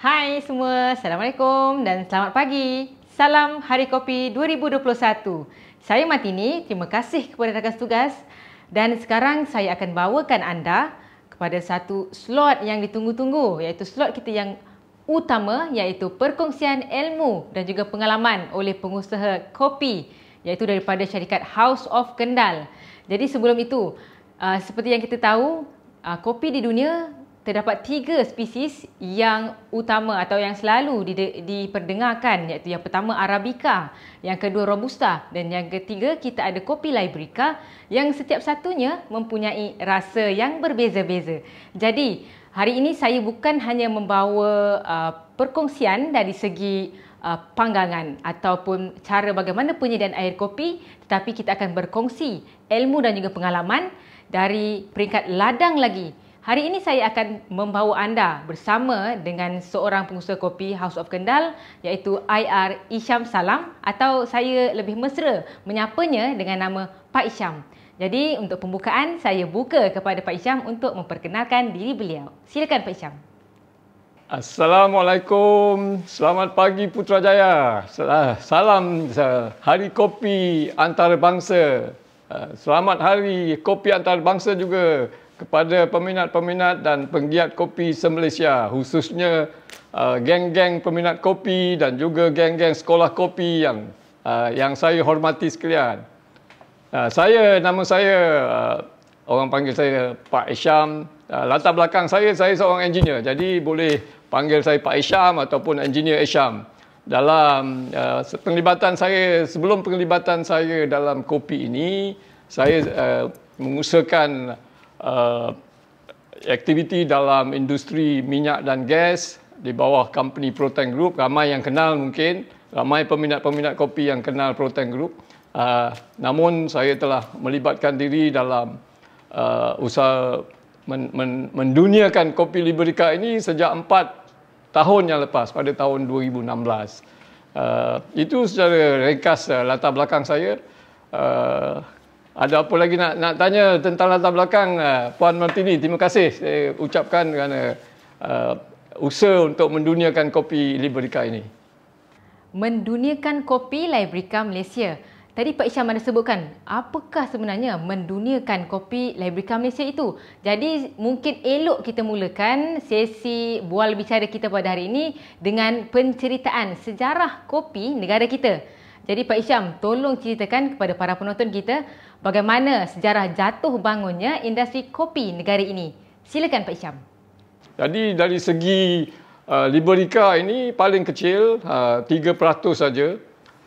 Hai semua, Assalamualaikum dan selamat pagi. Salam Hari Kopi 2021. Saya Matini, terima kasih kepada rakan tugas dan sekarang saya akan bawakan anda kepada satu slot yang ditunggu-tunggu iaitu slot kita yang utama iaitu perkongsian ilmu dan juga pengalaman oleh pengusaha kopi iaitu daripada syarikat House of Kendal. Jadi sebelum itu, uh, seperti yang kita tahu, uh, kopi di dunia terdapat tiga spesies yang utama atau yang selalu di, diperdengarkan iaitu yang pertama Arabica, yang kedua Robusta dan yang ketiga kita ada kopi Liberica yang setiap satunya mempunyai rasa yang berbeza-beza. Jadi hari ini saya bukan hanya membawa uh, perkongsian dari segi uh, panggangan ataupun cara bagaimana penyediaan air kopi tetapi kita akan berkongsi ilmu dan juga pengalaman dari peringkat ladang lagi Hari ini saya akan membawa anda bersama dengan seorang pengusaha kopi House of Kendal iaitu IR Isham Salam atau saya lebih mesra menyapanya dengan nama Pak Isham. Jadi untuk pembukaan saya buka kepada Pak Isham untuk memperkenalkan diri beliau. Silakan Pak Isham. Assalamualaikum. Selamat pagi Putrajaya. Salam Hari Kopi Antarabangsa. Ah, selamat Hari Kopi Antarabangsa juga kepada peminat-peminat dan penggiat kopi se-Malaysia khususnya uh, geng-geng peminat kopi dan juga geng-geng sekolah kopi yang uh, yang saya hormati sekalian. Uh, saya nama saya uh, orang panggil saya Pak Isham. Uh, latar belakang saya saya seorang engineer. Jadi boleh panggil saya Pak Isham ataupun engineer Isham. Dalam uh, penglibatan saya sebelum penglibatan saya dalam kopi ini saya uh, mengusahakan Uh, aktiviti dalam industri minyak dan gas di bawah company Proton Group. Ramai yang kenal mungkin, ramai peminat-peminat kopi yang kenal Proton Group. Uh, namun saya telah melibatkan diri dalam uh, usaha men- men- menduniakan kopi Liberica ini sejak 4 tahun yang lepas, pada tahun 2016. Uh, itu secara ringkas uh, latar belakang saya. Uh, ada apa lagi nak nak tanya tentang latar belakang eh, Puan Martini? Terima kasih saya ucapkan kerana uh, usaha untuk menduniakan kopi Liberica ini. Menduniakan kopi Liberica Malaysia. Tadi Pak Isham ada sebutkan, apakah sebenarnya menduniakan kopi Liberica Malaysia itu? Jadi mungkin elok kita mulakan sesi bual bicara kita pada hari ini dengan penceritaan sejarah kopi negara kita. Jadi Pak Isham, tolong ceritakan kepada para penonton kita bagaimana sejarah jatuh bangunnya industri kopi negara ini. Silakan Pak Isham. Jadi dari segi uh, Liberica ini paling kecil, uh, 3% saja.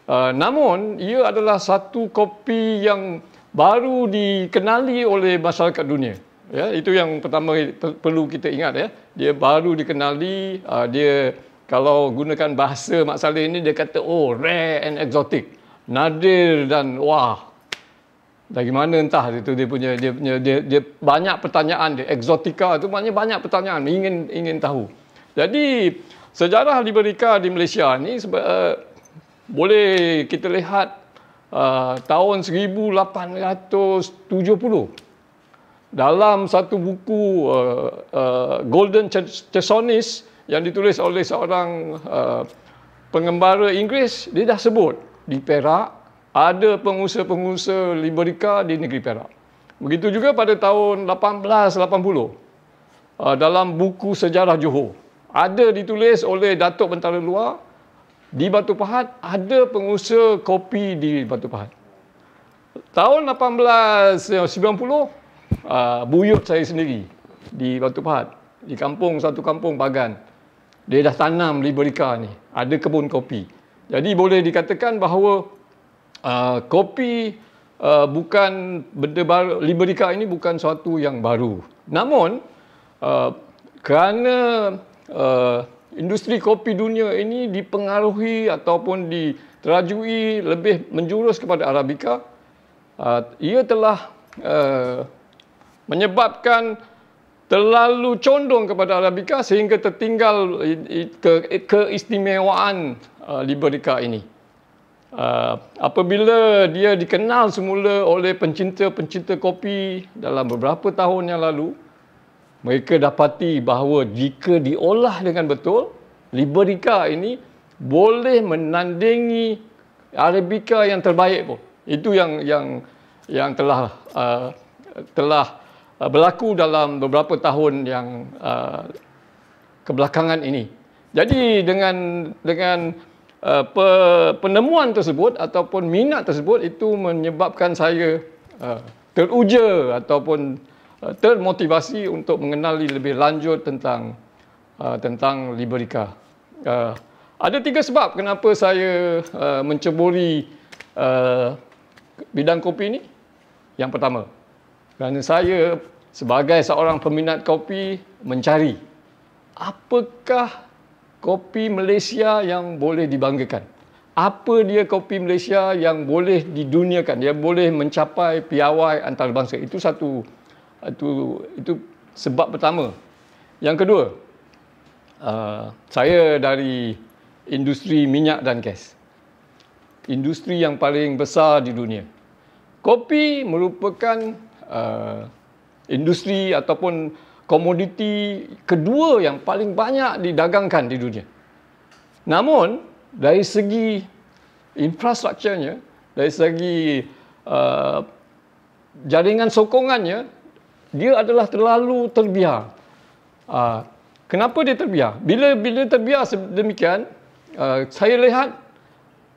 Uh, namun ia adalah satu kopi yang baru dikenali oleh masyarakat dunia. Ya, itu yang pertama perlu kita ingat ya. Dia baru dikenali, uh, dia kalau gunakan bahasa Mak Saleh ini, dia kata, oh, rare and exotic. Nadir dan wah. Dari mana entah itu dia punya dia punya dia, dia banyak pertanyaan dia eksotika itu maknanya banyak pertanyaan ingin ingin tahu. Jadi sejarah liberika di Malaysia ini uh, eh, boleh kita lihat uh, tahun 1870 dalam satu buku uh, uh, Golden Chersonis Ch- Ch- yang ditulis oleh seorang uh, pengembara Inggeris, dia dah sebut di Perak ada pengusaha-pengusaha Liberika di negeri Perak. Begitu juga pada tahun 1880 uh, dalam buku sejarah Johor. Ada ditulis oleh Datuk Bentara Luar di Batu Pahat ada pengusaha kopi di Batu Pahat. Tahun 1890, uh, buyut saya sendiri di Batu Pahat. Di kampung, satu kampung, Bagan dia dah tanam Liberica ni. Ada kebun kopi. Jadi boleh dikatakan bahawa uh, kopi uh, bukan benda baru. Liberica ini bukan suatu yang baru. Namun uh, kerana uh, industri kopi dunia ini dipengaruhi ataupun diterajui lebih menjurus kepada Arabica, uh, ia telah uh, menyebabkan terlalu condong kepada Arabica sehingga tertinggal ke, keistimewaan uh, Liberica ini. Uh, apabila dia dikenal semula oleh pencinta-pencinta kopi dalam beberapa tahun yang lalu, mereka dapati bahawa jika diolah dengan betul, Liberica ini boleh menandingi Arabica yang terbaik pun. Itu yang yang yang telah uh, telah Uh, berlaku dalam beberapa tahun yang uh, kebelakangan ini. Jadi dengan dengan uh, penemuan tersebut ataupun minat tersebut itu menyebabkan saya uh, teruja ataupun uh, termotivasi untuk mengenali lebih lanjut tentang uh, tentang Liberica. Uh, ada tiga sebab kenapa saya uh, menceburi uh, bidang kopi ini. Yang pertama, kerana saya sebagai seorang peminat kopi mencari apakah kopi Malaysia yang boleh dibanggakan? Apa dia kopi Malaysia yang boleh diduniakan? Dia boleh mencapai piawai antarabangsa. Itu satu itu itu sebab pertama. Yang kedua, uh, saya dari industri minyak dan gas. Industri yang paling besar di dunia. Kopi merupakan Uh, industri ataupun komoditi kedua yang paling banyak didagangkan di dunia. Namun, dari segi infrastrukturnya, dari segi uh, jaringan sokongannya, dia adalah terlalu terbiar. Uh, kenapa dia terbiar? Bila bila terbiar sedemikian, uh, saya lihat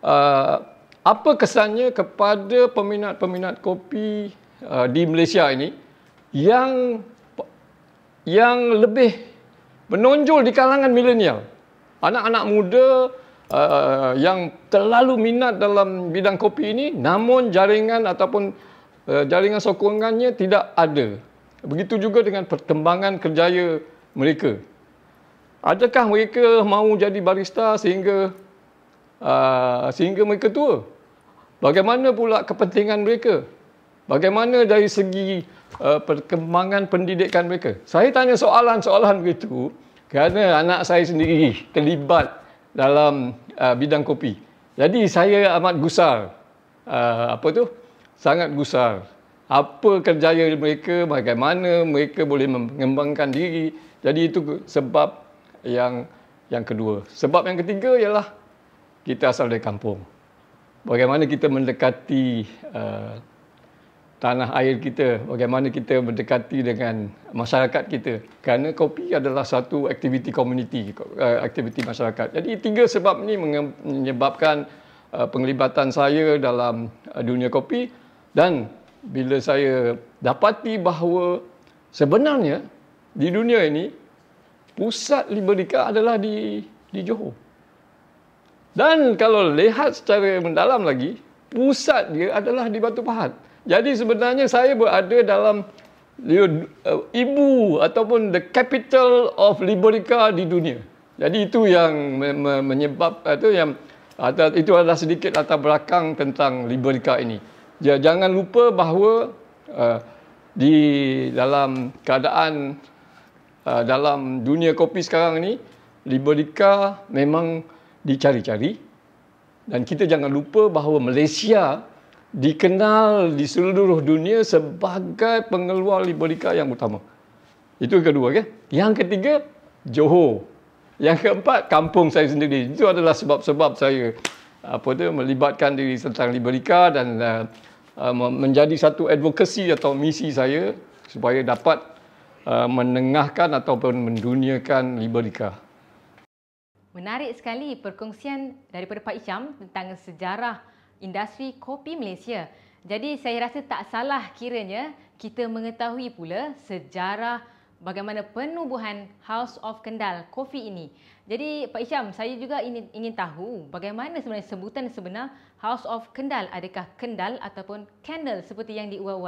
uh, apa kesannya kepada peminat-peminat kopi Ah, di Malaysia ini yang yang lebih menonjol di kalangan milenial. Anak-anak muda uh, yang terlalu minat dalam bidang kopi ini namun jaringan ataupun uh, jaringan sokongannya tidak ada. Begitu juga dengan perkembangan kerjaya mereka. Adakah mereka mahu jadi barista sehingga uh, sehingga mereka tua? Bagaimana pula kepentingan mereka? Bagaimana dari segi uh, perkembangan pendidikan mereka? Saya tanya soalan-soalan begitu kerana anak saya sendiri terlibat dalam uh, bidang kopi. Jadi saya amat gusar. Uh, apa tu? Sangat gusar. Apa kerjaya mereka, bagaimana mereka boleh mengembangkan diri. Jadi itu sebab yang yang kedua. Sebab yang ketiga ialah kita asal dari kampung. Bagaimana kita mendekati uh, tanah air kita, bagaimana kita berdekati dengan masyarakat kita. Kerana kopi adalah satu aktiviti komuniti, eh, aktiviti masyarakat. Jadi tiga sebab ini menyebabkan eh, penglibatan saya dalam eh, dunia kopi dan bila saya dapati bahawa sebenarnya di dunia ini pusat Liberica adalah di di Johor. Dan kalau lihat secara mendalam lagi, pusat dia adalah di Batu Pahat. Jadi sebenarnya saya berada dalam eh, ibu ataupun the capital of Liberica di dunia. Jadi itu yang menyebab itu yang itu adalah sedikit latar belakang tentang Liberica ini. Jangan lupa bahawa uh, di dalam keadaan uh, dalam dunia kopi sekarang ini, Liberica memang dicari-cari dan kita jangan lupa bahawa Malaysia dikenal di seluruh dunia sebagai pengeluar liberika yang utama. Itu kedua. Okay? Yang ketiga, Johor. Yang keempat, kampung saya sendiri. Itu adalah sebab-sebab saya apa tu, melibatkan diri tentang liberika dan uh, menjadi satu advokasi atau misi saya supaya dapat uh, menengahkan ataupun menduniakan liberika. Menarik sekali perkongsian daripada Pak Icam tentang sejarah industri kopi Malaysia. Jadi saya rasa tak salah kiranya kita mengetahui pula sejarah bagaimana penubuhan House of Kendal kopi ini. Jadi Pak Isham, saya juga ingin tahu bagaimana sebenarnya sebutan sebenar House of Kendal. Adakah Kendal ataupun Candle seperti yang diuar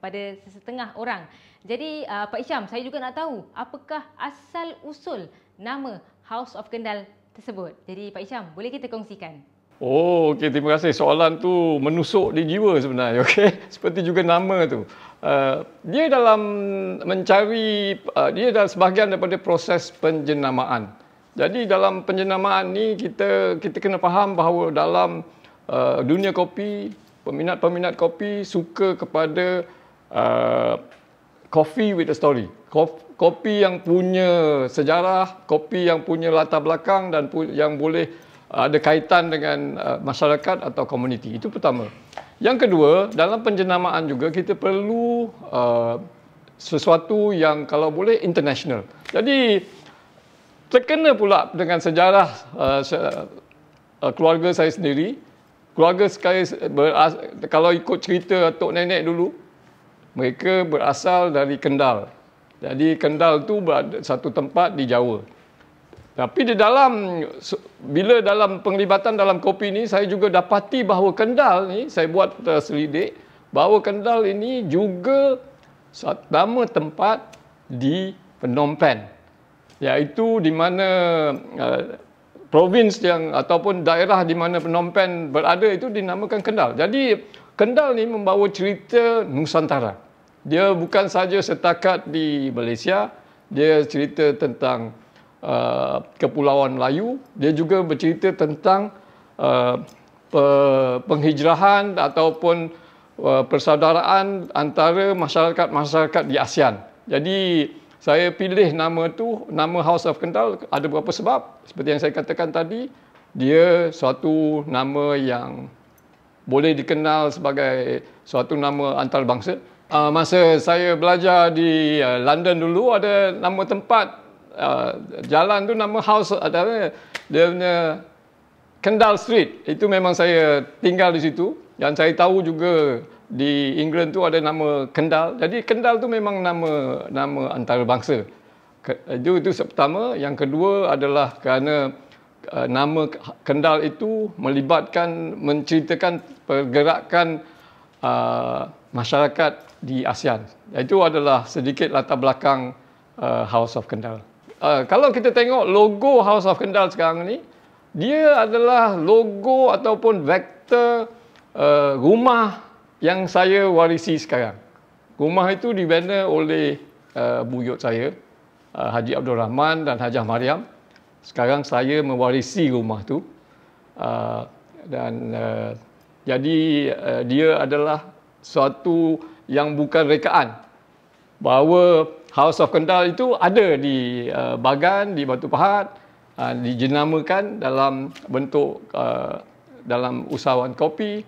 pada sesetengah orang. Jadi uh, Pak Isham, saya juga nak tahu apakah asal usul nama House of Kendal tersebut. Jadi Pak Isham, boleh kita kongsikan? Oh, okey. Terima kasih. Soalan tu menusuk di jiwa sebenarnya. Okay, Seperti juga nama tu. Uh, dia dalam mencari, uh, dia dalam sebahagian daripada proses penjenamaan. Jadi dalam penjenamaan ni kita kita kena faham bahawa dalam uh, dunia kopi, peminat-peminat kopi suka kepada uh, coffee with a story. Kopi yang punya sejarah, kopi yang punya latar belakang dan yang boleh ada kaitan dengan uh, masyarakat atau komuniti. Itu pertama. Yang kedua, dalam penjenamaan juga kita perlu uh, sesuatu yang kalau boleh international. Jadi terkena pula dengan sejarah uh, se- uh, keluarga saya sendiri keluarga sekali kalau ikut cerita atuk nenek dulu mereka berasal dari Kendal jadi Kendal tu satu tempat di Jawa tapi di dalam bila dalam penglibatan dalam kopi ini saya juga dapati bahawa Kendal ni saya buat uh, selidik bahawa Kendal ini juga pertama tempat di Phnom Penh iaitu di mana uh, eh, provins yang ataupun daerah di mana Phnom Penh berada itu dinamakan Kendal. Jadi Kendal ni membawa cerita Nusantara. Dia bukan saja setakat di Malaysia, dia cerita tentang uh, Kepulauan Melayu. Dia juga bercerita tentang uh, pe- penghijrahan ataupun uh, persaudaraan antara masyarakat-masyarakat di ASEAN. Jadi saya pilih nama tu nama House of Kendal ada beberapa sebab seperti yang saya katakan tadi dia suatu nama yang boleh dikenal sebagai suatu nama antarabangsa uh, masa saya belajar di uh, London dulu ada nama tempat Ah, jalan tu nama house ada dia punya Kendall Street itu memang saya tinggal di situ dan saya tahu juga di England tu ada nama Kendal. Jadi Kendal tu memang nama nama antarabangsa. Itu itu pertama, yang kedua adalah kerana uh, nama Kendal itu melibatkan menceritakan pergerakan uh, masyarakat di ASEAN. Itu adalah sedikit latar belakang uh, House of Kendal. Ah, kalau kita tengok logo House of Kendal sekarang ni, dia adalah logo ataupun vektor uh, rumah yang saya warisi sekarang. Rumah itu dibina oleh uh, buyut saya, uh, Haji Abdul Rahman dan Hajah Mariam. Sekarang saya mewarisi rumah tu. Uh, dan uh, jadi uh, dia adalah suatu yang bukan rekaan bahawa House of Kendal itu ada di uh, Bagan di Batu Pahat uh, dijenamakan dalam bentuk uh, dalam usahawan kopi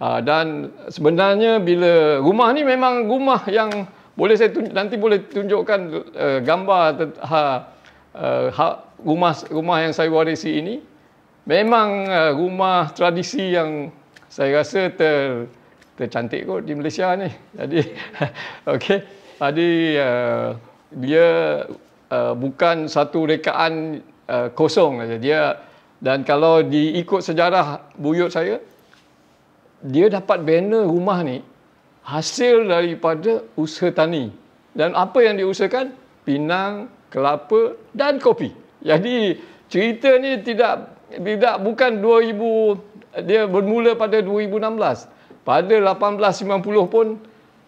uh, dan sebenarnya bila rumah ni memang rumah yang boleh saya tunjuk, nanti boleh tunjukkan uh, gambar ha, uh, uh, rumah rumah yang saya warisi ini memang uh, rumah tradisi yang saya rasa ter tercantik kot di Malaysia ni. Jadi okey. Tadi eh, dia eh, bukan satu rekaan eh, kosong saja. Dia dan kalau diikut sejarah buyut saya, dia dapat banner rumah ni hasil daripada usaha tani. Dan apa yang diusahakan? Pinang, kelapa dan kopi. Jadi cerita ni tidak tidak bukan 2000 dia bermula pada 2016. Pada 1890 pun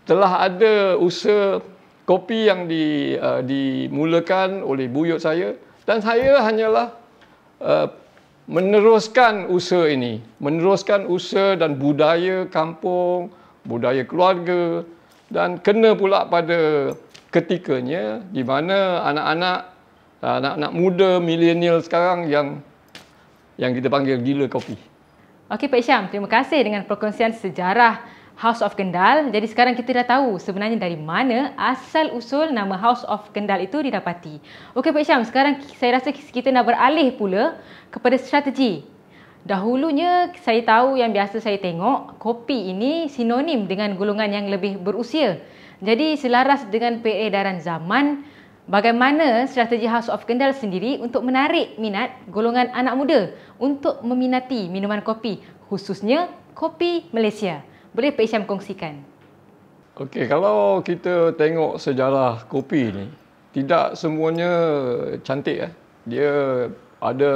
telah ada usaha kopi yang di, uh, dimulakan oleh buyut saya dan saya hanyalah uh, meneruskan usaha ini, meneruskan usaha dan budaya kampung, budaya keluarga dan kena pula pada ketikanya di mana anak-anak uh, anak-anak muda milenial sekarang yang yang kita panggil gila kopi. Okey Pak Syam, terima kasih dengan perkongsian sejarah House of Kendal. Jadi sekarang kita dah tahu sebenarnya dari mana asal usul nama House of Kendal itu didapati. Okey Pak Syam, sekarang saya rasa kita nak beralih pula kepada strategi. Dahulunya saya tahu yang biasa saya tengok kopi ini sinonim dengan golongan yang lebih berusia. Jadi selaras dengan peredaran zaman, bagaimana strategi House of Kendal sendiri untuk menarik minat golongan anak muda untuk meminati minuman kopi khususnya kopi Malaysia. Boleh Pak Isyam kongsikan? Okey, kalau kita tengok sejarah kopi ni, tidak semuanya cantik eh. Dia ada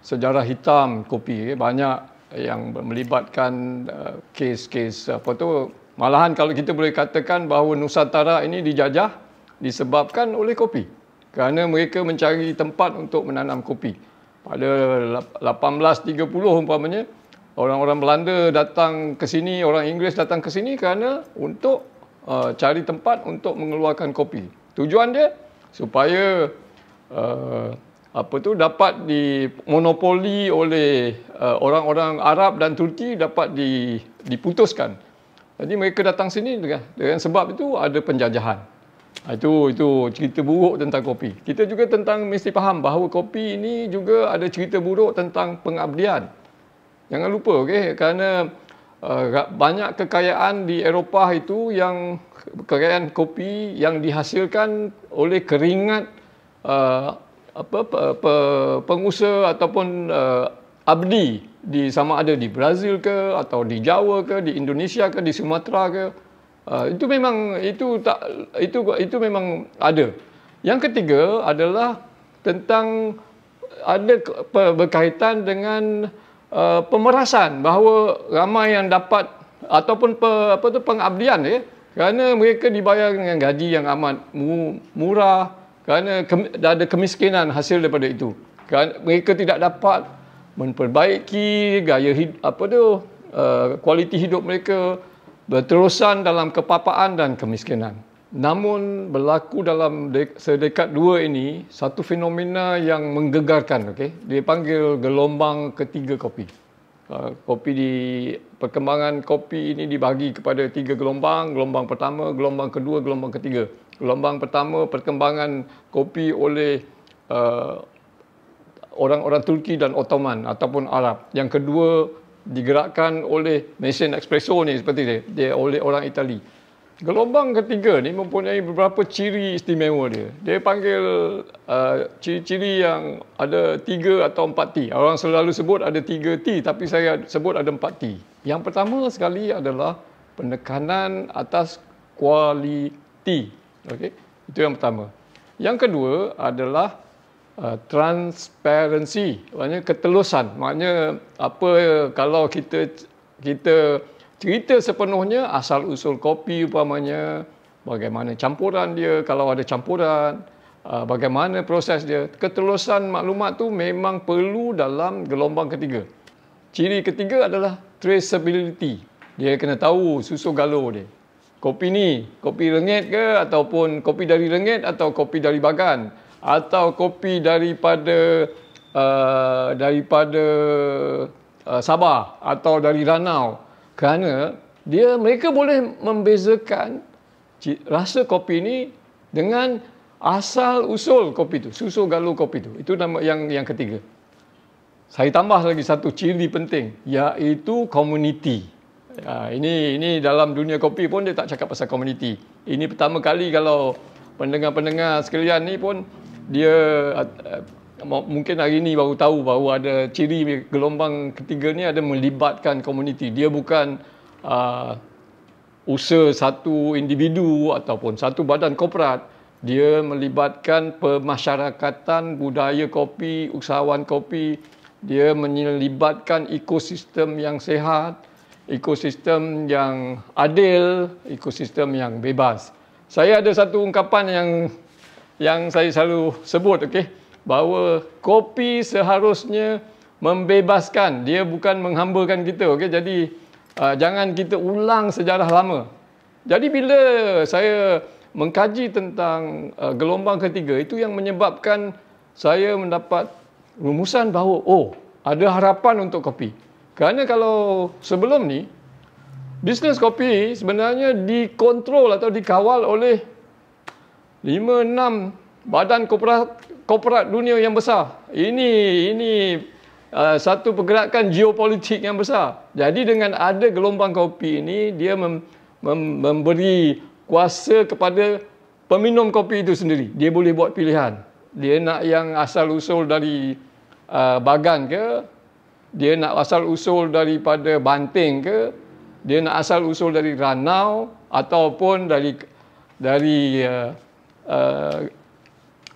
sejarah hitam kopi eh. banyak yang melibatkan uh, kes-kes apa tu. Malahan kalau kita boleh katakan bahawa Nusantara ini dijajah disebabkan oleh kopi. Kerana mereka mencari tempat untuk menanam kopi. Pada 1830 umpamanya, orang-orang Belanda datang ke sini, orang Inggeris datang ke sini kerana untuk uh, cari tempat untuk mengeluarkan kopi. Tujuan dia supaya uh, apa tu dapat dimonopoli oleh uh, orang-orang Arab dan Turki dapat di, diputuskan. Jadi mereka datang sini dengan, dengan sebab itu ada penjajahan. Ah, itu itu cerita buruk tentang kopi. Kita juga tentang mesti faham bahawa kopi ini juga ada cerita buruk tentang pengabdian. Jangan lupa okey kerana uh, banyak kekayaan di Eropah itu yang kekayaan kopi yang dihasilkan oleh keringat uh, apa pe, pe, pengusaha ataupun uh, abdi di sama ada di Brazil ke atau di Jawa ke di Indonesia ke di Sumatera ke uh, itu memang itu tak itu itu memang ada. Yang ketiga adalah tentang ada berkaitan dengan uh, pemerasan bahawa ramai yang dapat ataupun pe, apa tu pengabdian ya kerana mereka dibayar dengan gaji yang amat murah kerana kem, dah ada kemiskinan hasil daripada itu kerana mereka tidak dapat memperbaiki gaya hidup apa tu uh, kualiti hidup mereka berterusan dalam kepapaan dan kemiskinan Namun berlaku dalam dek, sedekat dua ini satu fenomena yang menggegarkan. Okay? Dia panggil gelombang ketiga kopi. Uh, kopi di perkembangan kopi ini dibagi kepada tiga gelombang. Gelombang pertama, gelombang kedua, gelombang ketiga. Gelombang pertama perkembangan kopi oleh uh, orang-orang Turki dan Ottoman ataupun Arab. Yang kedua digerakkan oleh mesin espresso ni seperti dia, dia oleh orang Itali. Gelombang ketiga ni mempunyai beberapa ciri istimewa dia. Dia panggil uh, ciri-ciri uh, yang ada tiga atau empat T. Orang selalu sebut ada tiga T tapi saya sebut ada empat T. Yang pertama sekali adalah penekanan atas kualiti. Okay? Itu yang pertama. Yang kedua adalah uh, transparansi. Maksudnya ketelusan. Maksudnya apa kalau kita kita cerita sepenuhnya asal usul kopi umpamanya bagaimana campuran dia kalau ada campuran uh, bagaimana proses dia ketelusan maklumat tu memang perlu dalam gelombang ketiga ciri ketiga adalah traceability dia kena tahu susu galo dia kopi ni kopi rengit ke ataupun kopi dari rengit atau kopi dari bagan atau kopi daripada uh, daripada uh, Sabah atau dari Ranau kerana dia mereka boleh membezakan rasa kopi ini dengan asal usul kopi itu, susu galu kopi itu. Itu nama yang yang ketiga. Saya tambah lagi satu ciri penting iaitu community. Ha, ini ini dalam dunia kopi pun dia tak cakap pasal community. Ini pertama kali kalau pendengar-pendengar sekalian ni pun dia uh, mungkin hari ini baru tahu bahawa ada ciri gelombang ketiga ni ada melibatkan komuniti. Dia bukan uh, usaha satu individu ataupun satu badan korporat. Dia melibatkan pemasyarakatan budaya kopi, usahawan kopi. Dia melibatkan ekosistem yang sehat, ekosistem yang adil, ekosistem yang bebas. Saya ada satu ungkapan yang yang saya selalu sebut, okay? bahawa kopi seharusnya membebaskan dia bukan menghambakan kita okey jadi uh, jangan kita ulang sejarah lama jadi bila saya mengkaji tentang uh, gelombang ketiga itu yang menyebabkan saya mendapat rumusan bahawa oh ada harapan untuk kopi kerana kalau sebelum ni bisnes kopi sebenarnya dikontrol atau dikawal oleh 5 6 badan korporat korporat dunia yang besar. Ini ini uh, satu pergerakan geopolitik yang besar. Jadi dengan ada gelombang kopi ini dia mem, mem, memberi kuasa kepada peminum kopi itu sendiri. Dia boleh buat pilihan. Dia nak yang asal usul dari uh, bagan ke? Dia nak asal usul daripada banting ke? Dia nak asal usul dari ranau ataupun dari dari uh, uh,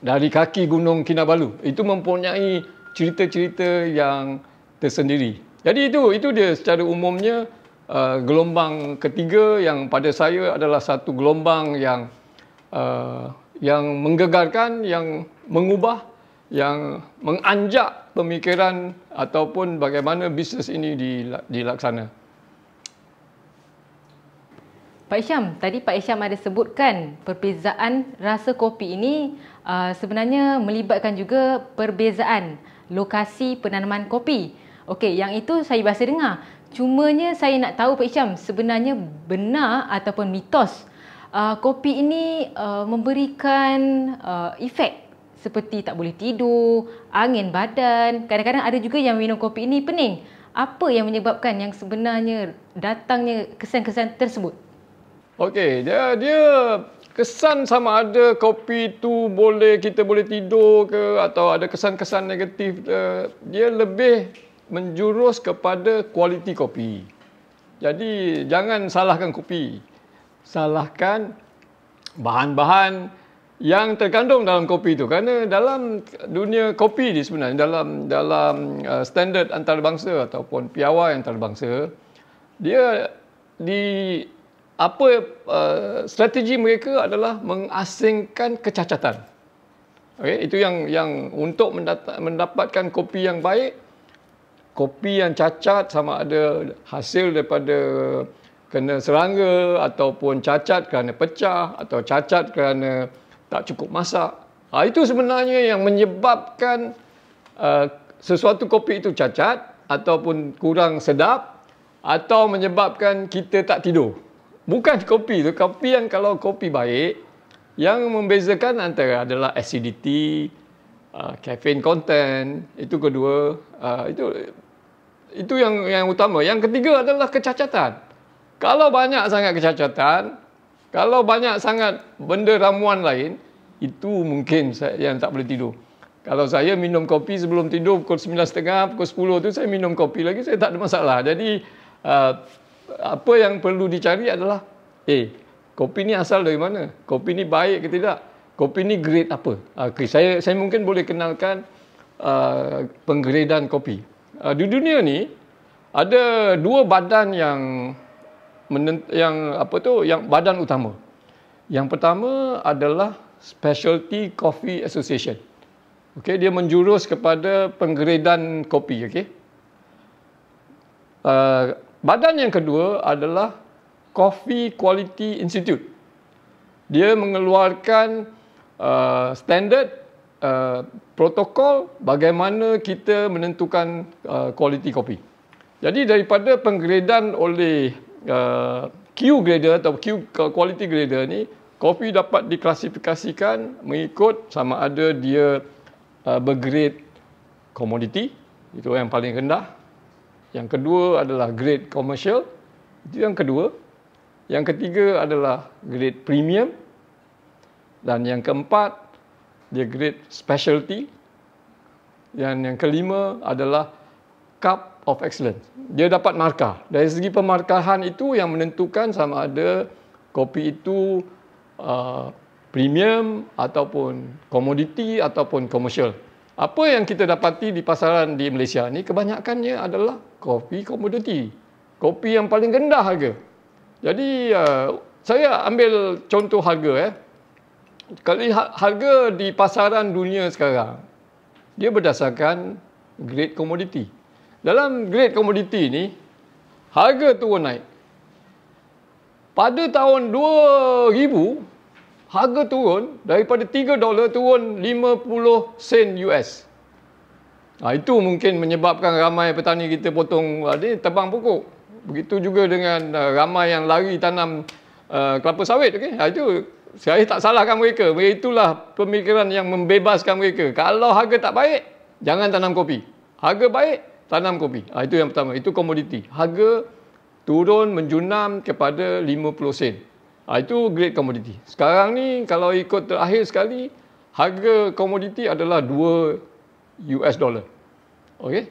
dari kaki Gunung Kinabalu. Itu mempunyai cerita-cerita yang tersendiri. Jadi itu itu dia secara umumnya uh, gelombang ketiga yang pada saya adalah satu gelombang yang uh, yang menggegarkan, yang mengubah, yang menganjak pemikiran ataupun bagaimana bisnes ini dilaksana. Pak Isham, tadi Pak Isham ada sebutkan perbezaan rasa kopi ini uh, sebenarnya melibatkan juga perbezaan lokasi penanaman kopi. Okey, yang itu saya biasa dengar. Cumanya saya nak tahu Pak Isham, sebenarnya benar ataupun mitos uh, kopi ini uh, memberikan uh, efek seperti tak boleh tidur, angin badan, kadang-kadang ada juga yang minum kopi ini pening. Apa yang menyebabkan yang sebenarnya datangnya kesan-kesan tersebut? Okey, dia dia kesan sama ada kopi tu boleh kita boleh tidur ke atau ada kesan-kesan negatif dia, eh, dia lebih menjurus kepada kualiti kopi. Jadi jangan salahkan kopi. Salahkan bahan-bahan yang terkandung dalam kopi itu kerana dalam dunia kopi ni sebenarnya dalam dalam eh, standard antarabangsa ataupun piawai antarabangsa dia di apa uh, strategi mereka adalah mengasingkan kecacatan. Okay, itu yang yang untuk mendapatkan kopi yang baik, kopi yang cacat sama ada hasil daripada kena serangga ataupun cacat kerana pecah atau cacat kerana tak cukup masak. Ha, itu sebenarnya yang menyebabkan uh, sesuatu kopi itu cacat ataupun kurang sedap atau menyebabkan kita tak tidur. Bukan kopi tu, kopi yang kalau kopi baik yang membezakan antara adalah acidity, uh, caffeine content, itu kedua, uh, itu itu yang yang utama. Yang ketiga adalah kecacatan. Kalau banyak sangat kecacatan, kalau banyak sangat benda ramuan lain, itu mungkin saya yang tak boleh tidur. Kalau saya minum kopi sebelum tidur pukul 9.30, pukul 10 tu saya minum kopi lagi saya tak ada masalah. Jadi uh, apa yang perlu dicari adalah eh kopi ni asal dari mana kopi ni baik ke tidak kopi ni grade apa ah, okay, saya saya mungkin boleh kenalkan uh, ah, penggeredan kopi uh, di dunia ni ada dua badan yang menent- yang apa tu yang badan utama yang pertama adalah Specialty Coffee Association. Okey, dia menjurus kepada penggeredan kopi, okey. Uh, Badan yang kedua adalah Coffee Quality Institute. Dia mengeluarkan uh, standard uh, protokol bagaimana kita menentukan uh, kopi. Jadi daripada penggradan oleh uh, Q grader atau Q uh, quality grader ni, kopi dapat diklasifikasikan mengikut sama ada dia uh, bergrade commodity, itu yang paling rendah yang kedua adalah grade commercial. Itu yang kedua. Yang ketiga adalah grade premium. Dan yang keempat, dia grade specialty. Dan yang kelima adalah cup of excellence. Dia dapat markah. Dari segi pemarkahan itu yang menentukan sama ada kopi itu uh, premium ataupun commodity ataupun commercial. Apa yang kita dapati di pasaran di Malaysia ni kebanyakannya adalah kopi komoditi. Kopi yang paling rendah harga. Jadi uh, saya ambil contoh harga eh. Kali ha-, harga di pasaran dunia sekarang dia berdasarkan grade komoditi. Dalam grade komoditi ni harga turun naik. Pada tahun 2000 harga turun daripada 3 dolar turun 50 sen US. Ha, itu mungkin menyebabkan ramai petani kita potong ni ha, tebang pokok. Begitu juga dengan uh, ramai yang lari tanam uh, kelapa sawit. Okay? Ha, itu saya tak salahkan mereka. Itulah pemikiran yang membebaskan mereka. Kalau harga tak baik, jangan tanam kopi. Harga baik, tanam kopi. Ha, itu yang pertama. Itu komoditi. Harga turun menjunam kepada 50 sen. Ha, itu great komoditi. Sekarang ni kalau ikut terakhir sekali, harga komoditi adalah 2 US dollar. Okey.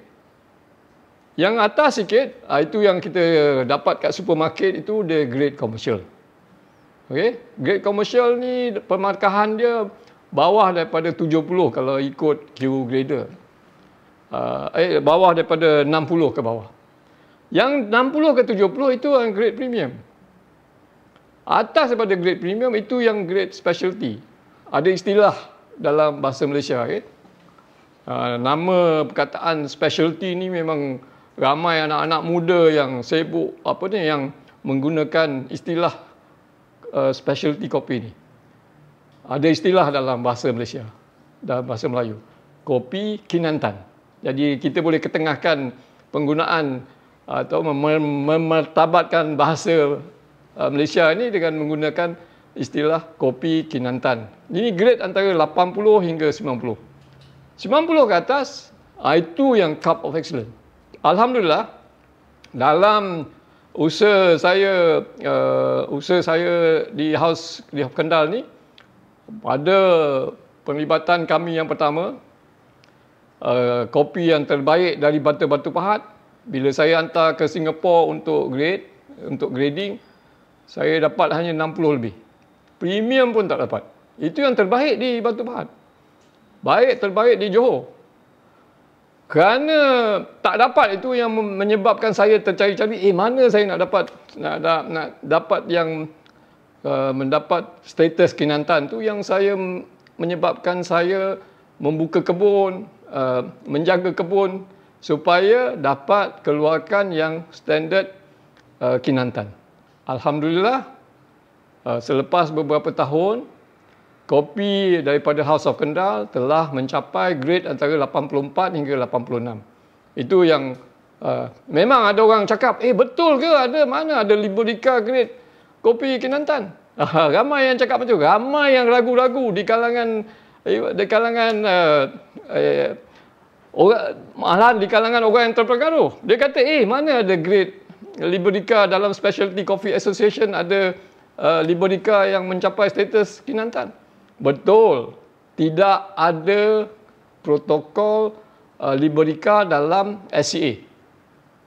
Yang atas sikit, ah, itu yang kita dapat kat supermarket itu dia grade commercial. Okey, grade commercial ni pemarkahan dia bawah daripada 70 kalau ikut Q grader. Uh, eh, bawah daripada 60 ke bawah. Yang 60 ke 70 itu yang grade premium. Atas daripada grade premium itu yang grade specialty. Ada istilah dalam bahasa Malaysia. Okay? Ah, nama perkataan specialty ni memang ramai anak-anak muda yang sibuk apa ni yang menggunakan istilah uh, specialty kopi ni. Ada istilah dalam bahasa Malaysia dan bahasa Melayu. Kopi Kinantan. Jadi kita boleh ketengahkan penggunaan uh, atau memertabatkan bahasa uh, Malaysia ini dengan menggunakan istilah kopi Kinantan. Ini grade antara 80 hingga 90. 90 ke atas, ah, itu yang cup of excellence. Alhamdulillah, dalam usaha saya uh, usaha saya di house di Kendal ni pada penglibatan kami yang pertama uh, kopi yang terbaik dari batu-batu pahat bila saya hantar ke Singapura untuk grade untuk grading saya dapat hanya 60 lebih premium pun tak dapat itu yang terbaik di batu pahat baik terbaik di Johor. Kerana tak dapat itu yang menyebabkan saya tercari-cari, eh mana saya nak dapat nak, nak, nak dapat yang uh, mendapat status Kinantan tu yang saya menyebabkan saya membuka kebun, uh, menjaga kebun supaya dapat keluarkan yang standard uh, Kinantan. Alhamdulillah uh, selepas beberapa tahun kopi daripada House of Kendal telah mencapai grade antara 84 hingga 86. Itu yang uh, memang ada orang cakap, eh betul ke ada mana ada Liberica grade kopi Kinantan? Uh, ramai yang cakap macam tu. Ramai yang ragu-ragu di kalangan eh, di kalangan uh, uh, orang malahan di kalangan orang yang terpengaruh. Dia kata, "Eh, mana ada grade Liberica dalam Specialty Coffee Association ada uh, Liberica yang mencapai status Kinantan?" betul tidak ada protokol uh, Liberica dalam SCA.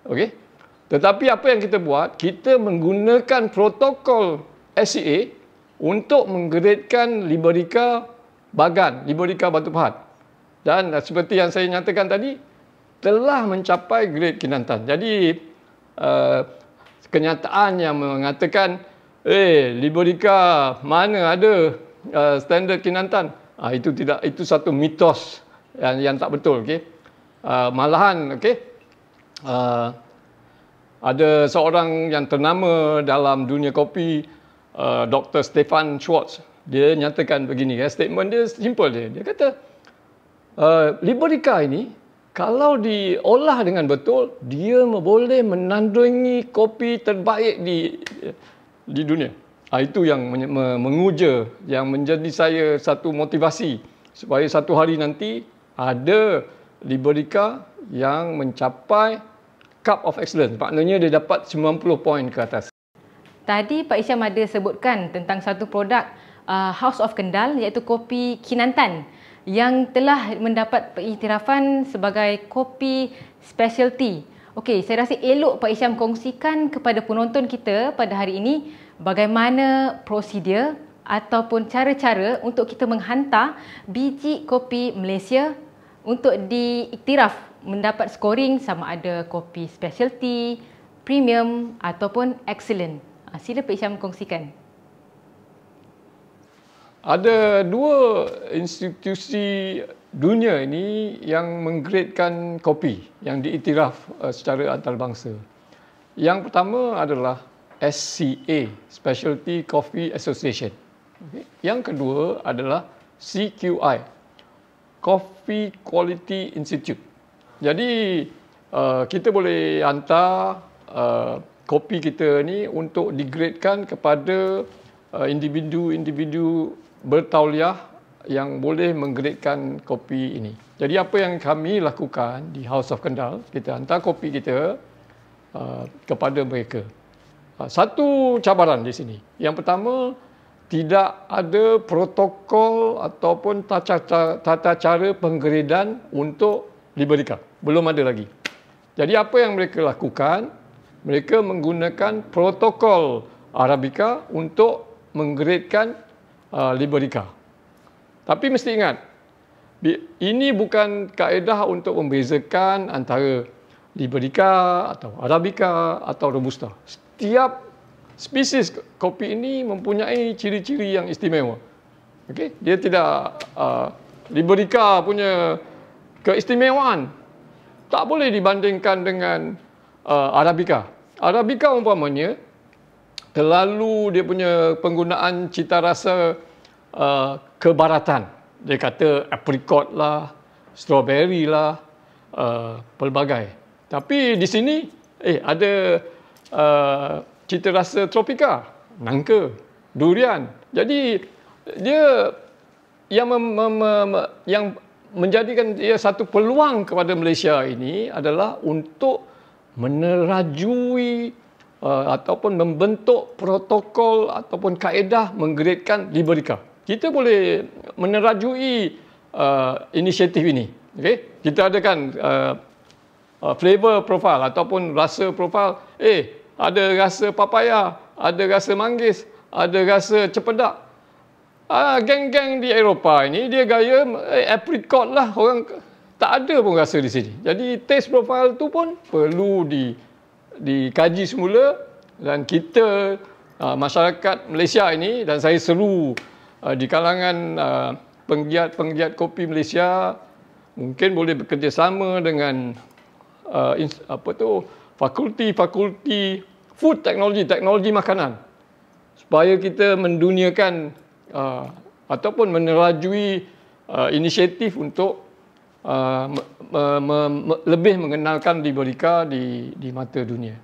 Okey. Tetapi apa yang kita buat, kita menggunakan protokol SCA untuk menggeredkan Liberica Bagan, Liberica Batu Pahat. Dan uh, seperti yang saya nyatakan tadi, telah mencapai grade Kinantan. Jadi, uh, kenyataan yang mengatakan, eh, Liberica mana ada Eh, standard Kinantan. Uh, itu tidak itu satu mitos yang yang tak betul okey. Uh, malahan okey. Uh, ada seorang yang ternama dalam dunia kopi eh, Dr. Stefan Schwartz. Dia nyatakan begini ya, statement dia simple dia. Dia kata uh, Liberica ini kalau diolah dengan betul, dia boleh menandungi kopi terbaik di di dunia. Ah, itu yang menguja, yang menjadi saya satu motivasi supaya satu hari nanti ada Liberica yang mencapai Cup of Excellence. Maknanya dia dapat 90 poin ke atas. Tadi Pak Isyam ada sebutkan tentang satu produk uh, House of Kendal iaitu kopi Kinantan yang telah mendapat pengiktirafan sebagai kopi specialty. Okey, saya rasa elok Pak Isyam kongsikan kepada penonton kita pada hari ini bagaimana prosedur ataupun cara-cara untuk kita menghantar biji kopi Malaysia untuk diiktiraf mendapat scoring sama ada kopi specialty, premium ataupun excellent. Ha, sila Pak Isyam kongsikan. Ada dua institusi dunia ini yang menggradekan kopi yang diiktiraf eh, secara antarabangsa. Yang pertama adalah SCA, Specialty Coffee Association. Okay. Yang kedua adalah CQI, Coffee Quality Institute. Jadi uh, kita boleh hantar uh, kopi kita ni untuk digradekan kepada uh, individu-individu bertauliah yang boleh menggeritkan kopi ini. Jadi apa yang kami lakukan di House of Kendal, kita hantar kopi kita uh, kepada mereka. Uh, satu cabaran di sini. Yang pertama, tidak ada protokol ataupun tata, tata cara penggeridan untuk Liberica. Belum ada lagi. Jadi apa yang mereka lakukan, mereka menggunakan protokol Arabica untuk menggeridkan uh, Liberica. Liberica. Tapi mesti ingat, ini bukan kaedah untuk membezakan antara Liberica atau Arabica atau Robusta. Setiap spesies kopi ini mempunyai ciri-ciri yang istimewa. Okay, dia tidak uh, Liberica punya keistimewaan tak boleh dibandingkan dengan uh, Arabica. Arabica umpamanya terlalu dia punya penggunaan cita rasa uh, ke Dia kata apricot lah, strawberry lah, uh, pelbagai. Tapi di sini, eh ada uh, cita rasa tropika, nangka, durian. Jadi dia yang, mem, mem, mem, yang menjadikan dia satu peluang kepada Malaysia ini adalah untuk menerajui uh, ataupun membentuk protokol ataupun kaedah menggeredkan Liberica. Uh, kita boleh menerajui uh, inisiatif ini. Okay? Kita adakan uh, uh, flavor profile ataupun rasa profile. Eh, ada rasa papaya, ada rasa manggis, ada rasa cepedak. Ah, geng-geng di Eropah ini dia gaya eh, apricot lah orang tak ada pun rasa di sini. Jadi taste profile tu pun perlu di dikaji semula dan kita uh, masyarakat Malaysia ini dan saya seru Ah, di kalangan penggiat-penggiat ah, kopi Malaysia mungkin boleh bekerjasama dengan ah, apa tu fakulti-fakulti food technology, teknologi makanan supaya kita mendunyakan ataupun menerajui inisiatif untuk lebih mengenalkan di Liberica di di mata dunia.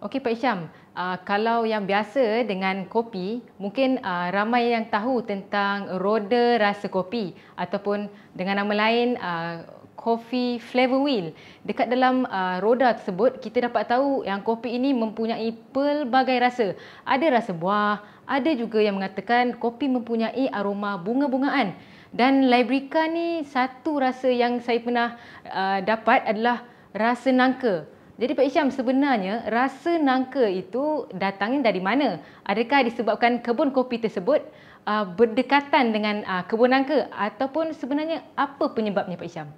Okey Pak Isham, Uh, kalau yang biasa dengan kopi, mungkin uh, ramai yang tahu tentang roda rasa kopi ataupun dengan nama lain uh, coffee flavor wheel. Dekat dalam uh, roda tersebut, kita dapat tahu yang kopi ini mempunyai pelbagai rasa. Ada rasa buah, ada juga yang mengatakan kopi mempunyai aroma bunga-bungaan. Dan Librica ni satu rasa yang saya pernah uh, dapat adalah rasa nangka. Jadi Pak Isham sebenarnya rasa nangka itu datangnya dari mana? Adakah disebabkan kebun kopi tersebut uh, berdekatan dengan uh, kebun nangka ataupun sebenarnya apa penyebabnya Pak Isham?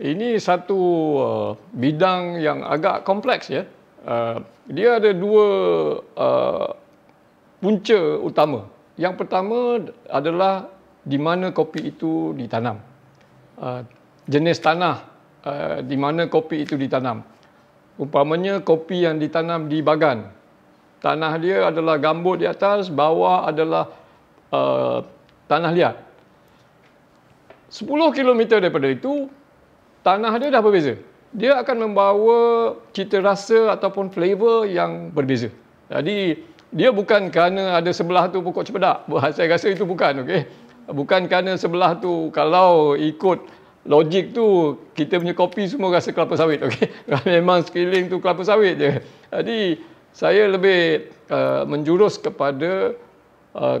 Ini satu uh, bidang yang agak kompleks ya. Uh, dia ada dua uh, punca utama. Yang pertama adalah di mana kopi itu ditanam. Uh, jenis tanah uh, di mana kopi itu ditanam. Umpamanya kopi yang ditanam di bagan. Tanah dia adalah gambut di atas, bawah adalah uh, tanah liat. 10 km daripada itu, tanah dia dah berbeza. Dia akan membawa cita rasa ataupun flavor yang berbeza. Jadi, dia bukan kerana ada sebelah tu pokok cempedak. Saya rasa itu bukan, okey. Bukan kerana sebelah tu kalau ikut logik tu kita punya kopi semua rasa kelapa sawit okay? memang sekeliling tu kelapa sawit je jadi saya lebih uh, menjurus kepada uh,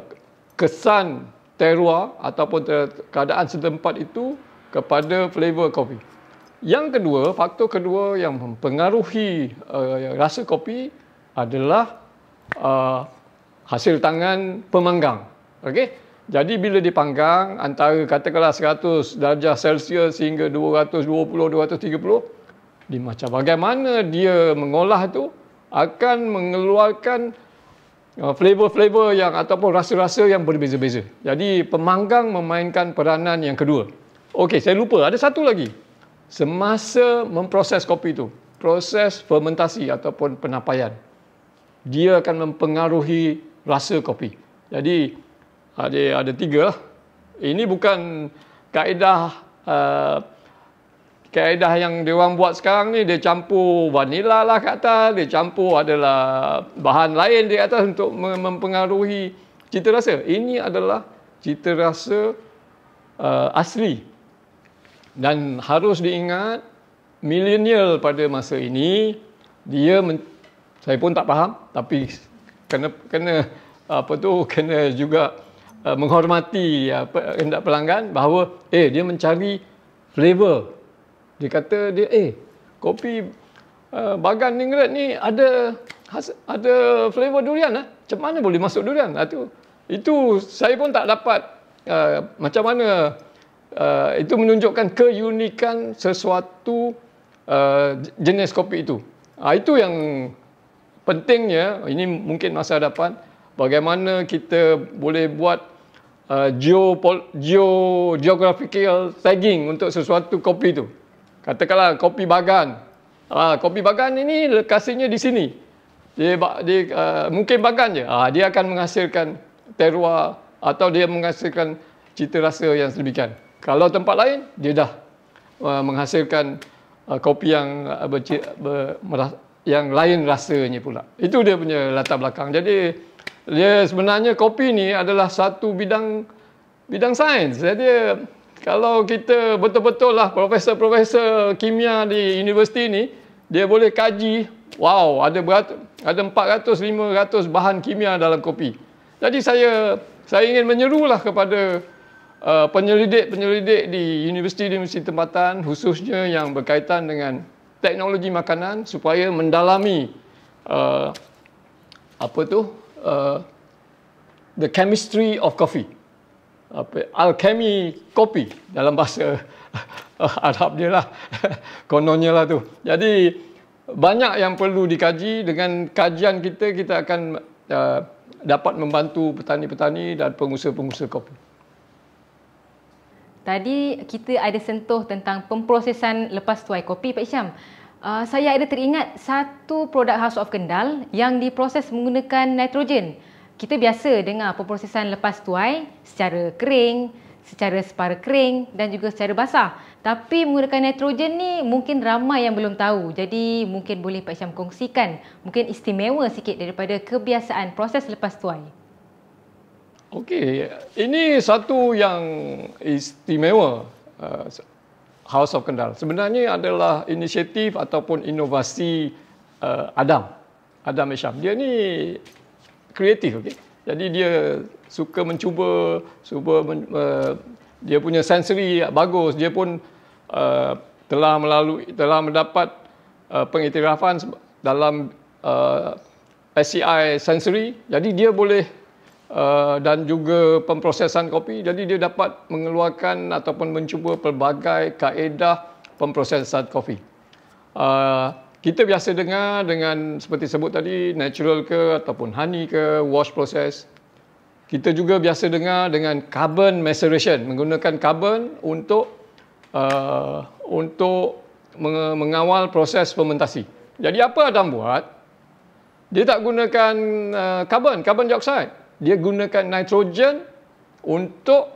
kesan terroir ataupun ter- keadaan setempat itu kepada flavor kopi yang kedua faktor kedua yang mempengaruhi uh, rasa kopi adalah uh, hasil tangan pemanggang okay? Jadi bila dipanggang antara katakanlah 100 darjah Celsius sehingga 220 230 di macam bagaimana dia mengolah itu akan mengeluarkan uh, flavor-flavor yang ataupun rasa-rasa yang berbeza-beza. Jadi pemanggang memainkan peranan yang kedua. Okey, saya lupa ada satu lagi. Semasa memproses kopi itu proses fermentasi ataupun penapaian dia akan mempengaruhi rasa kopi. Jadi ada ada tiga lah. Ini bukan kaedah uh, kaedah yang diorang buat sekarang ni dia campur vanila lah kat atas, dia campur adalah bahan lain di atas untuk mempengaruhi cita rasa. Ini adalah cita rasa uh, asli. Dan harus diingat milenial pada masa ini dia men- saya pun tak faham tapi kena kena apa tu kena juga uh, menghormati hendak uh, pelanggan bahawa eh dia mencari flavor. Dia kata dia eh kopi uh, bagan ningrat ni ada has, ada flavor durian ah. Macam mana boleh masuk durian? Ah, Itu saya pun tak dapat uh, macam mana uh, itu menunjukkan keunikan sesuatu uh, jenis kopi itu. Uh, itu yang pentingnya ini mungkin masa depan bagaimana kita boleh buat Uh, geopol, geo geographical tagging untuk sesuatu kopi tu. Katakanlah kopi bagan. Uh, kopi bagan ini lokasinya di sini. Dia, dia uh, mungkin bagan je. Uh, dia akan menghasilkan terroir atau dia menghasilkan cita rasa yang sedemikian. Kalau tempat lain, dia dah uh, menghasilkan uh, kopi yang uh, berci- ber, ber, yang lain rasanya pula. Itu dia punya latar belakang. Jadi dia sebenarnya kopi ni adalah satu bidang bidang sains. Jadi kalau kita betul-betul lah profesor-profesor kimia di universiti ni, dia boleh kaji, wow, ada berat, ada 400-500 bahan kimia dalam kopi. Jadi saya saya ingin menyerulah kepada uh, penyelidik-penyelidik di universiti-universiti di tempatan khususnya yang berkaitan dengan teknologi makanan supaya mendalami uh, apa tu Uh, the chemistry of coffee. Apa, alchemy kopi dalam bahasa uh, Arab Arabnya lah. Kononnya lah tu. Jadi banyak yang perlu dikaji dengan kajian kita kita akan uh, dapat membantu petani-petani dan pengusaha-pengusaha kopi. Tadi kita ada sentuh tentang pemprosesan lepas tuai kopi Pak Isham. Uh, saya ada teringat satu produk House of Kendal yang diproses menggunakan nitrogen. Kita biasa dengar pemprosesan lepas tuai secara kering, secara separa kering dan juga secara basah. Tapi menggunakan nitrogen ni mungkin ramai yang belum tahu. Jadi mungkin boleh Pak Syam kongsikan. Mungkin istimewa sikit daripada kebiasaan proses lepas tuai. Okey, ini satu yang istimewa. Uh, House of Kendal. Sebenarnya adalah inisiatif ataupun inovasi uh, Adam. Adam Isham. Dia ni kreatif. Okay? Jadi dia suka mencuba, suka men, uh, dia punya sensory bagus. Dia pun uh, telah melalui, telah mendapat uh, pengiktirafan dalam uh, SCI sensory. Jadi dia boleh Eh, dan juga pemprosesan kopi. Jadi dia dapat mengeluarkan ataupun mencuba pelbagai kaedah pemprosesan kopi. Uh, kita biasa dengar dengan seperti sebut tadi natural ke ataupun honey ke wash process. Kita juga biasa dengar dengan carbon maceration menggunakan carbon untuk uh, untuk mengawal proses fermentasi. Jadi apa Adam buat? Dia tak gunakan uh, carbon, carbon dioxide dia gunakan nitrogen untuk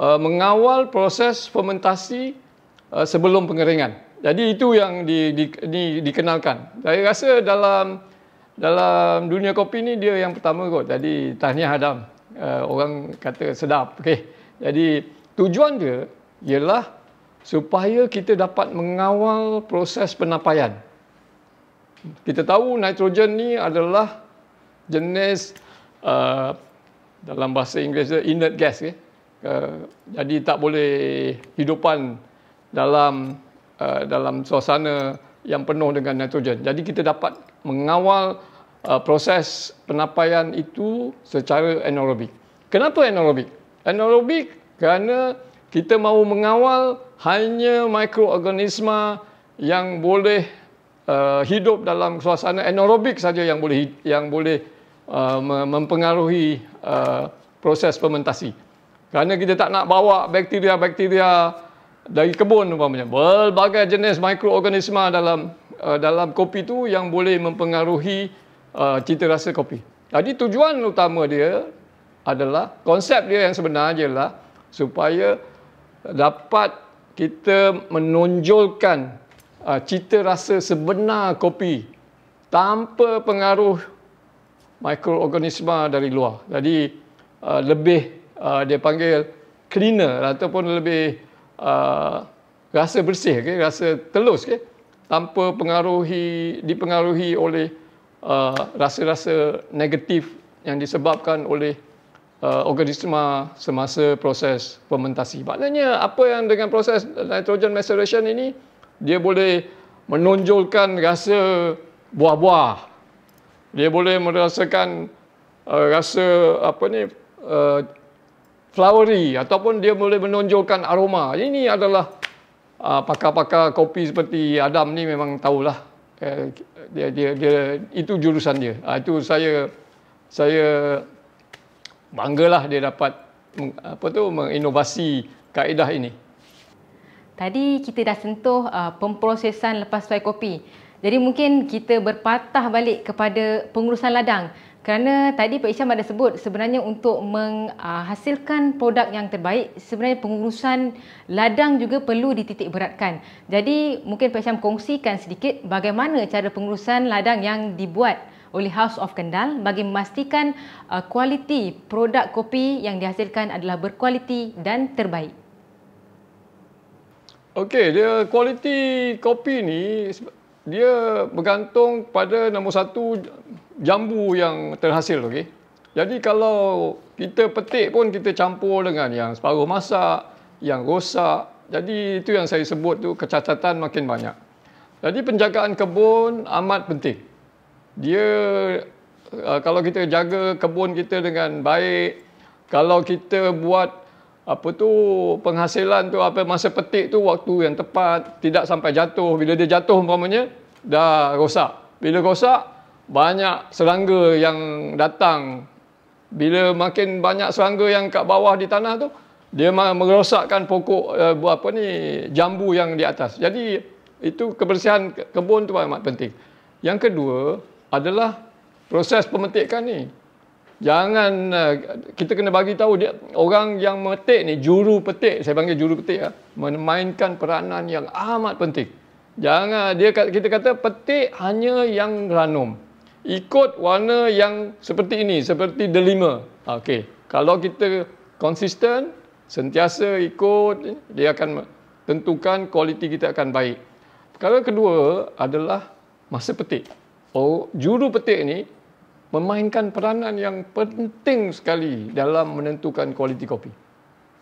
uh, mengawal proses fermentasi uh, sebelum pengeringan. Jadi itu yang di, di, di, dikenalkan. Saya rasa dalam dalam dunia kopi ni dia yang pertama kot. Jadi tahniah Adam. Uh, orang kata sedap. Okey. Jadi tujuan dia ialah supaya kita dapat mengawal proses penapaian. Kita tahu nitrogen ni adalah jenis Uh, dalam bahasa Inggeris dia inert gas okay? uh, jadi tak boleh hidupan dalam uh, dalam suasana yang penuh dengan nitrogen jadi kita dapat mengawal uh, proses penapaian itu secara anaerobik kenapa anaerobik anaerobik kerana kita mahu mengawal hanya mikroorganisma yang boleh uh, hidup dalam suasana anaerobik saja yang boleh yang boleh Uh, mempengaruhi uh, proses fermentasi. Kerana kita tak nak bawa bakteria-bakteria dari kebun umpamanya. Berbagai jenis mikroorganisma dalam uh, dalam kopi tu yang boleh mempengaruhi cita rasa kopi. Jadi tujuan utama dia adalah konsep dia yang sebenar ialah supaya dapat kita menonjolkan cita rasa sebenar kopi tanpa pengaruh mikroorganisma dari luar. Jadi uh, lebih uh, dia panggil cleaner ataupun lebih uh, rasa bersih, okay? rasa telus okay? tanpa pengaruhi, dipengaruhi oleh uh, rasa-rasa negatif yang disebabkan oleh uh, organisma semasa proses fermentasi. Maknanya apa yang dengan proses nitrogen maceration ini, dia boleh menonjolkan rasa buah-buah, dia boleh merasakan uh, rasa apa ni uh, flowery ataupun dia boleh menonjolkan aroma. Ini adalah uh, pakar-pakar kopi seperti Adam ni memang tahulah uh, dia, dia dia itu jurusan dia. Uh, itu saya saya banggalah dia dapat apa tu menginovasi kaedah ini. Tadi kita dah sentuh uh, pemprosesan lepas suai kopi. Jadi mungkin kita berpatah balik kepada pengurusan ladang. Kerana tadi Pak Isham ada sebut sebenarnya untuk menghasilkan ah, produk yang terbaik sebenarnya pengurusan ladang juga perlu dititik beratkan. Jadi mungkin Pak Isham kongsikan sedikit bagaimana cara pengurusan ladang yang dibuat oleh House of Kendal bagi memastikan ah, kualiti produk kopi yang dihasilkan adalah berkualiti dan terbaik. Okey, dia kualiti kopi ni dia bergantung pada nombor satu jambu yang terhasil okey jadi kalau kita petik pun kita campur dengan yang separuh masak yang rosak jadi itu yang saya sebut tu kecacatan makin banyak jadi penjagaan kebun amat penting dia eh, kalau kita jaga kebun kita dengan baik kalau kita buat apa tu penghasilan tu apa masa petik tu waktu yang tepat tidak sampai jatuh bila dia jatuh umpamanya dah rosak bila rosak banyak serangga yang datang bila makin banyak serangga yang kat bawah di tanah tu dia merosakkan pokok eh, apa ni jambu yang di atas jadi itu kebersihan kebun tu amat penting yang kedua adalah proses pemetikan ni Jangan uh, kita kena bagi tahu dia orang yang metik ni juru petik saya panggil juru petik ya memainkan peranan yang amat penting. Jangan dia kita kata petik hanya yang ranum. Ikut warna yang seperti ini, seperti delima. Okey. Kalau kita konsisten, sentiasa ikut, dia akan tentukan kualiti kita akan baik. Perkara kedua adalah masa petik. Oh, juru petik ni memainkan peranan yang penting sekali dalam menentukan kualiti kopi.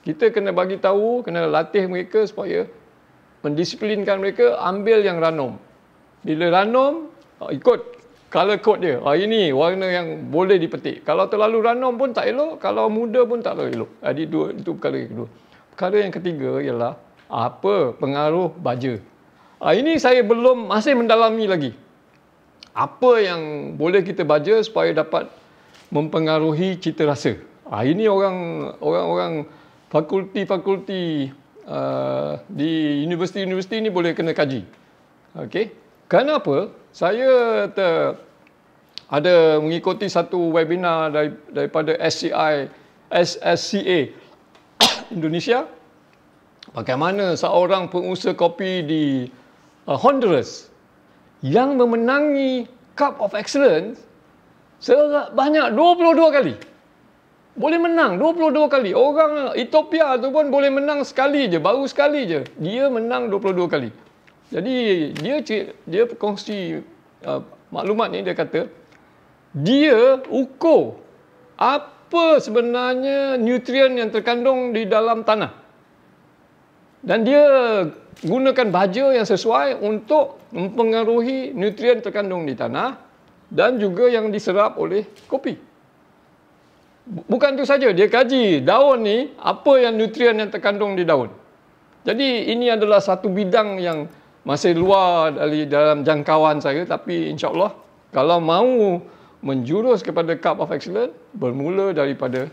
Kita kena bagi tahu, kena latih mereka supaya mendisiplinkan mereka ambil yang ranum. Bila ranum, oh, ikut color code dia. Ah ini warna yang boleh dipetik. Kalau terlalu ranum pun tak elok, kalau muda pun tak terlalu elok. Jadi ah, dua itu perkara yang kedua. Perkara yang ketiga ialah apa pengaruh baja. Ah ini saya belum masih mendalami lagi apa yang boleh kita baca supaya dapat mempengaruhi cita rasa. Ah ini orang orang orang fakulti-fakulti uh, di universiti-universiti ini boleh kena kaji. Okey. Kenapa? Saya ter, ada mengikuti satu webinar dari, daripada SCI SSCA Indonesia bagaimana seorang pengusaha kopi di uh, Honduras yang memenangi Cup of Excellence sebanyak 22 kali. Boleh menang 22 kali. Orang Ethiopia tu pun boleh menang sekali je, baru sekali je. Dia menang 22 kali. Jadi dia dia kongsi uh, maklumat ni dia kata dia ukur apa sebenarnya nutrien yang terkandung di dalam tanah. Dan dia gunakan baja yang sesuai untuk mempengaruhi nutrien terkandung di tanah dan juga yang diserap oleh kopi. Bukan itu saja, dia kaji daun ni apa yang nutrien yang terkandung di daun. Jadi ini adalah satu bidang yang masih luar dari dalam jangkauan saya tapi insyaAllah kalau mahu menjurus kepada Cup of Excellence bermula daripada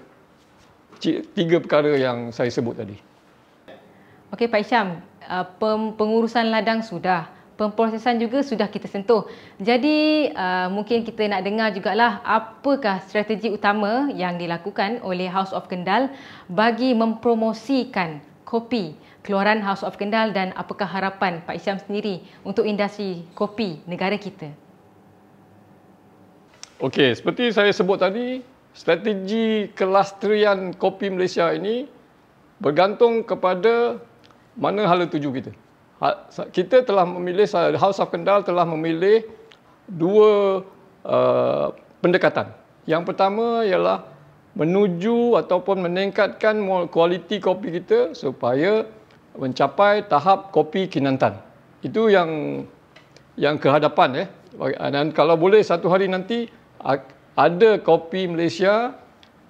tiga perkara yang saya sebut tadi. Okey Pak Isham, uh, pengurusan ladang sudah pemprosesan juga sudah kita sentuh. Jadi uh, mungkin kita nak dengar juga lah, apakah strategi utama yang dilakukan oleh House of Kendal bagi mempromosikan kopi keluaran House of Kendal dan apakah harapan Pak Isyam sendiri untuk industri kopi negara kita. Okey, seperti saya sebut tadi, strategi kelastrian kopi Malaysia ini bergantung kepada mana hala tuju kita? Ha, kita telah memilih, House of Kendal telah memilih dua uh, pendekatan. Yang pertama ialah menuju ataupun meningkatkan kualiti kopi kita supaya mencapai tahap kopi Kinantan. Itu yang yang kehadapan. Eh. Dan kalau boleh satu hari nanti ada kopi Malaysia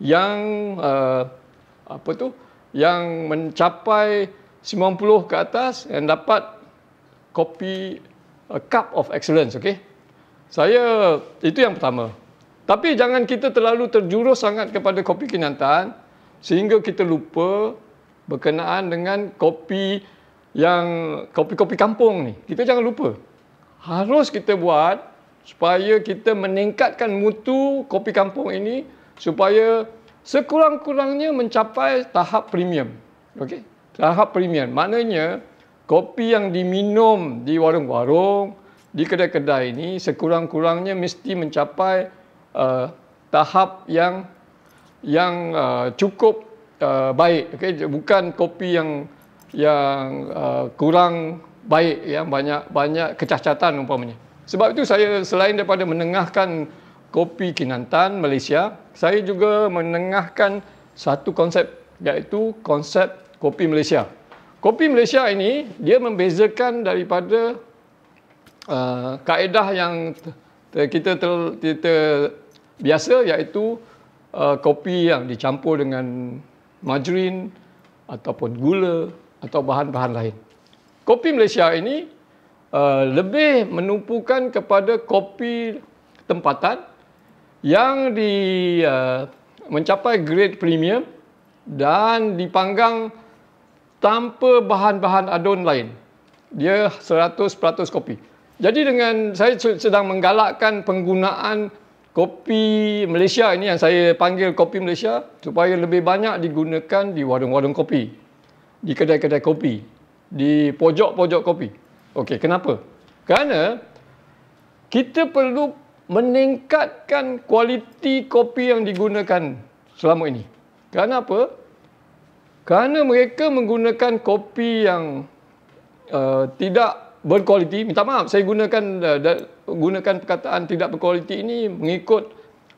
yang uh, apa tu yang mencapai 90 ke atas yang dapat kopi a uh, cup of excellence okey saya itu yang pertama tapi jangan kita terlalu terjurus sangat kepada kopi kinantan sehingga kita lupa berkenaan dengan kopi yang kopi-kopi kampung ni kita jangan lupa harus kita buat supaya kita meningkatkan mutu kopi kampung ini supaya sekurang-kurangnya mencapai tahap premium okey tahap premium. Maknanya kopi yang diminum di warung-warung, di kedai-kedai ini sekurang-kurangnya mesti mencapai uh, tahap yang yang uh, cukup uh, baik. okay? bukan kopi yang yang uh, kurang baik yang banyak banyak kecacatan umpamanya. Sebab itu saya selain daripada menengahkan kopi Kinantan Malaysia, saya juga menengahkan satu konsep iaitu konsep kopi Malaysia. Kopi Malaysia ini dia membezakan daripada uh, kaedah yang kita, ter, kita biasa iaitu uh, kopi yang dicampur dengan margarin ataupun gula atau bahan-bahan lain. Kopi Malaysia ini uh, lebih menumpukan kepada kopi tempatan yang di uh, mencapai grade premium dan dipanggang tanpa bahan-bahan adun lain. Dia 100% kopi. Jadi dengan saya sedang menggalakkan penggunaan kopi Malaysia ini yang saya panggil kopi Malaysia supaya lebih banyak digunakan di warung-warung kopi, di kedai-kedai kopi, di pojok-pojok kopi. Okey, kenapa? Kerana kita perlu meningkatkan kualiti kopi yang digunakan selama ini. Kenapa? kerana mereka menggunakan kopi yang uh, tidak berkualiti minta maaf saya gunakan uh, gunakan perkataan tidak berkualiti ini mengikut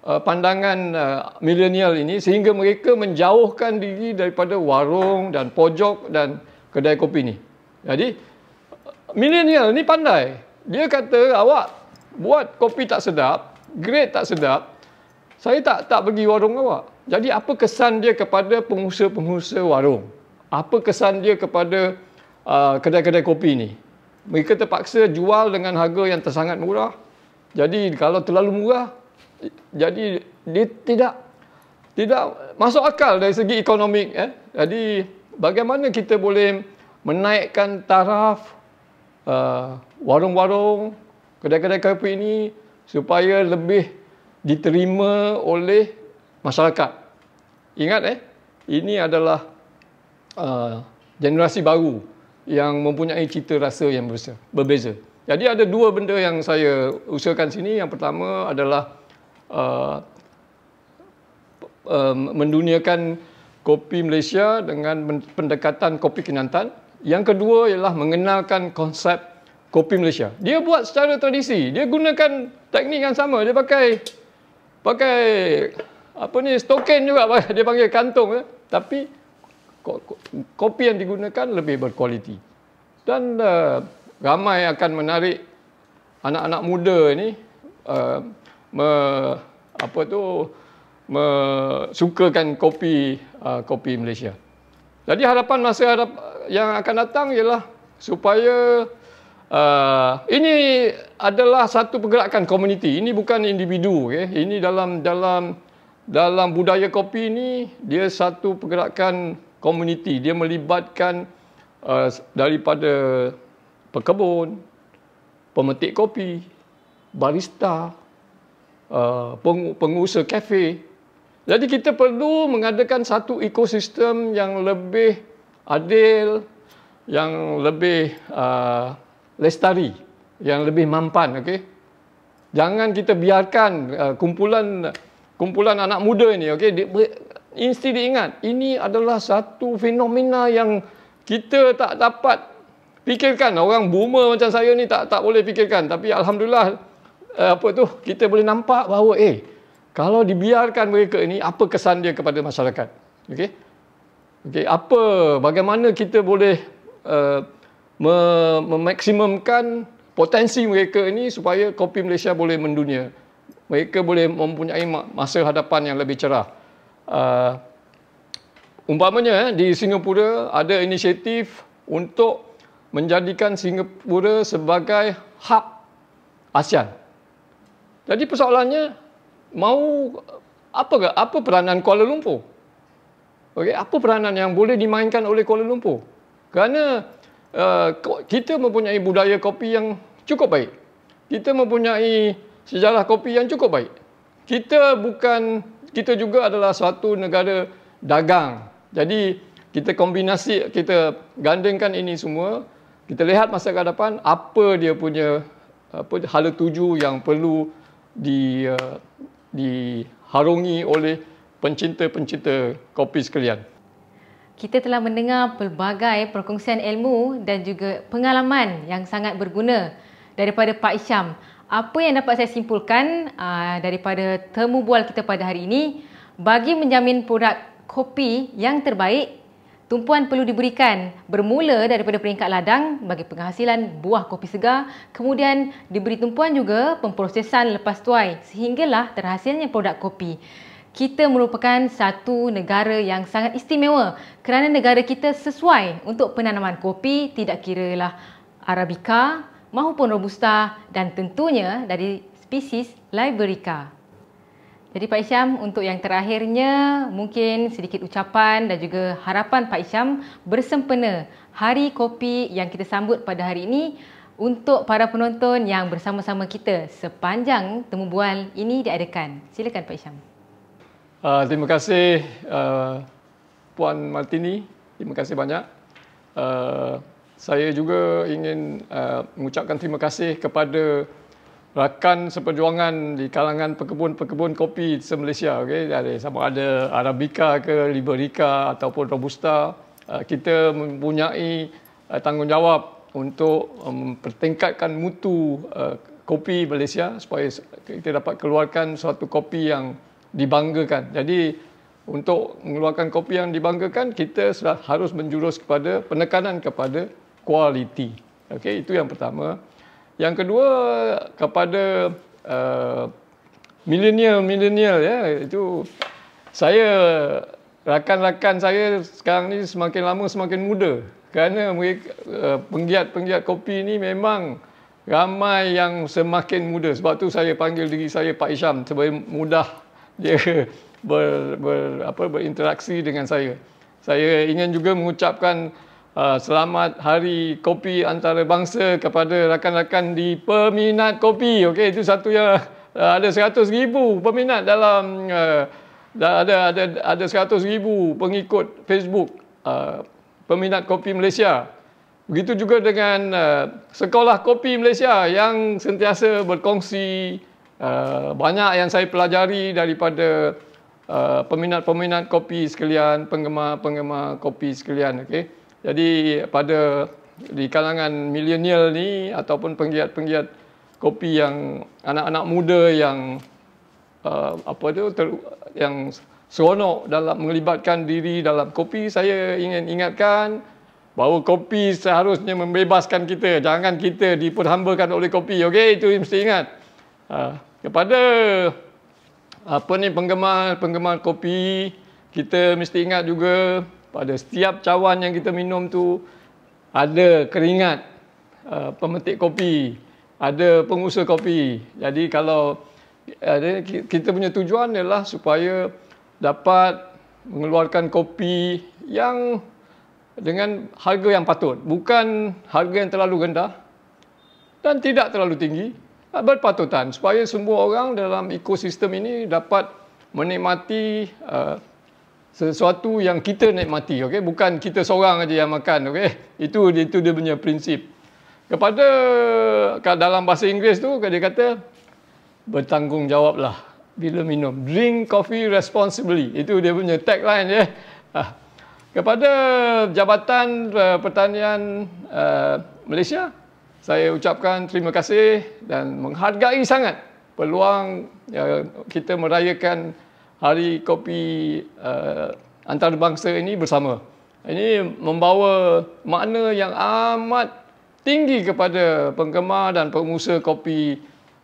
uh, pandangan uh, milenial ini sehingga mereka menjauhkan diri daripada warung dan pojok dan kedai kopi ini jadi uh, milenial ni pandai dia kata awak buat kopi tak sedap grade tak sedap saya tak tak pergi warung awak jadi apa kesan dia kepada pengusaha-pengusaha warung? Apa kesan dia kepada uh, kedai-kedai kopi ini? Mereka terpaksa jual dengan harga yang tersangat murah. Jadi kalau terlalu murah, jadi dia tidak tidak masuk akal dari segi ekonomik. Eh? Jadi bagaimana kita boleh menaikkan taraf uh, warung-warung, kedai-kedai kopi ini supaya lebih diterima oleh masyarakat. Ingat eh, ini adalah uh, generasi baru yang mempunyai cita rasa yang berbeza. Jadi ada dua benda yang saya usulkan sini. Yang pertama adalah uh, uh, menduniakan kopi Malaysia dengan pendekatan kopi Kinantan. Yang kedua ialah mengenalkan konsep kopi Malaysia. Dia buat secara tradisi. Dia gunakan teknik yang sama. Dia pakai pakai apa ni stoken juga dia panggil kantung eh? tapi ko, ko, kopi yang digunakan lebih berkualiti dan uh, ramai akan menarik anak-anak muda ni uh, me, apa tu me, kopi uh, kopi Malaysia. Jadi harapan masa harap, yang akan datang ialah supaya uh, ini adalah satu pergerakan komuniti. Ini bukan individu okay? Ini dalam dalam dalam budaya kopi ini dia satu pergerakan komuniti dia melibatkan uh, daripada pekebun pemetik kopi barista uh, pengusaha kafe jadi kita perlu mengadakan satu ekosistem yang lebih adil yang lebih uh, lestari yang lebih mampan Okay? jangan kita biarkan uh, kumpulan kumpulan anak muda ini okey insti ingat ini adalah satu fenomena yang kita tak dapat fikirkan orang boomer macam saya ni tak tak boleh fikirkan tapi alhamdulillah eh, apa tu kita boleh nampak bahawa eh kalau dibiarkan mereka ini apa kesan dia kepada masyarakat okey okey apa bagaimana kita boleh uh, memaksimumkan potensi mereka ini supaya kopi Malaysia boleh mendunia mereka boleh mempunyai masa hadapan yang lebih cerah. Uh, umpamanya eh, di Singapura ada inisiatif untuk menjadikan Singapura sebagai hub ASEAN. Jadi persoalannya mau apa ke apa peranan Kuala Lumpur? Okey, apa peranan yang boleh dimainkan oleh Kuala Lumpur? Kerana uh, kita mempunyai budaya kopi yang cukup baik. Kita mempunyai sejarah kopi yang cukup baik. Kita bukan kita juga adalah suatu negara dagang. Jadi kita kombinasi kita gandengkan ini semua, kita lihat masa ke depan apa dia punya apa hala tuju yang perlu di diharungi oleh pencinta-pencinta kopi sekalian. Kita telah mendengar pelbagai perkongsian ilmu dan juga pengalaman yang sangat berguna daripada Pak Isham apa yang dapat saya simpulkan ah, daripada temu bual kita pada hari ini, bagi menjamin produk kopi yang terbaik, tumpuan perlu diberikan bermula daripada peringkat ladang bagi penghasilan buah kopi segar, kemudian diberi tumpuan juga pemprosesan lepas tuai sehinggalah terhasilnya produk kopi. Kita merupakan satu negara yang sangat istimewa kerana negara kita sesuai untuk penanaman kopi tidak kiralah Arabica, maupun robusta dan tentunya dari spesies Liberica. Jadi Pak Isyam, untuk yang terakhirnya, mungkin sedikit ucapan dan juga harapan Pak Isyam bersempena hari kopi yang kita sambut pada hari ini untuk para penonton yang bersama-sama kita sepanjang temu bual ini diadakan. Silakan Pak Isyam. Uh, terima kasih uh, Puan Martini. Terima kasih banyak. Uh, saya juga ingin uh, mengucapkan terima kasih kepada rakan seperjuangan di kalangan pekebun-pekebun kopi se Malaysia. Okay? Ada, sama ada Arabica ke Liberica ataupun Robusta. Uh, kita mempunyai uh, tanggungjawab untuk mempertingkatkan um, mutu uh, kopi Malaysia supaya kita dapat keluarkan suatu kopi yang dibanggakan. Jadi untuk mengeluarkan kopi yang dibanggakan, kita harus menjurus kepada penekanan kepada quality. Okey, itu yang pertama. Yang kedua kepada uh, milenial-milenial ya, itu saya rakan-rakan saya sekarang ni semakin lama semakin muda. Kerana mereka, uh, penggiat-penggiat kopi ini memang ramai yang semakin muda. Sebab tu saya panggil diri saya Pak Isham sebab mudah dia ber, ber, apa, berinteraksi dengan saya. Saya ingin juga mengucapkan Ah, selamat hari kopi antarabangsa kepada rakan-rakan di peminat kopi. Okey, itu satu yang uh, ah, ada 100,000 peminat dalam uh, ada ada ada 100,000 pengikut Facebook uh, peminat kopi Malaysia. Begitu juga dengan uh, sekolah kopi Malaysia yang sentiasa berkongsi uh, banyak yang saya pelajari daripada uh, peminat-peminat kopi sekalian, penggemar-penggemar kopi sekalian, okey. Jadi pada di kalangan milenial ni ataupun penggiat-penggiat kopi yang anak-anak muda yang uh, apa tu ter, yang seronok dalam melibatkan diri dalam kopi saya ingin ingatkan bahawa kopi seharusnya membebaskan kita jangan kita diperhambakan oleh kopi okey itu mesti ingat uh, kepada apa ni penggemar penggemar kopi kita mesti ingat juga pada setiap cawan yang kita minum tu ada keringat uh, pemetik kopi, ada pengusaha kopi. Jadi kalau ada uh, kita punya tujuan ialah supaya dapat mengeluarkan kopi yang dengan harga yang patut, bukan harga yang terlalu rendah dan tidak terlalu tinggi, uh, berpatutan supaya semua orang dalam ekosistem ini dapat menikmati uh, sesuatu yang kita nikmati okey bukan kita seorang aja yang makan okey itu itu dia punya prinsip kepada dalam bahasa Inggeris tu dia kata bertanggungjawablah bila minum drink coffee responsibly itu dia punya tagline ya kepada jabatan eh, pertanian eh, Malaysia saya ucapkan terima kasih dan menghargai sangat peluang eh, kita merayakan hari kopi uh, antarabangsa ini bersama. Ini membawa makna yang amat tinggi kepada penggemar dan pengusaha kopi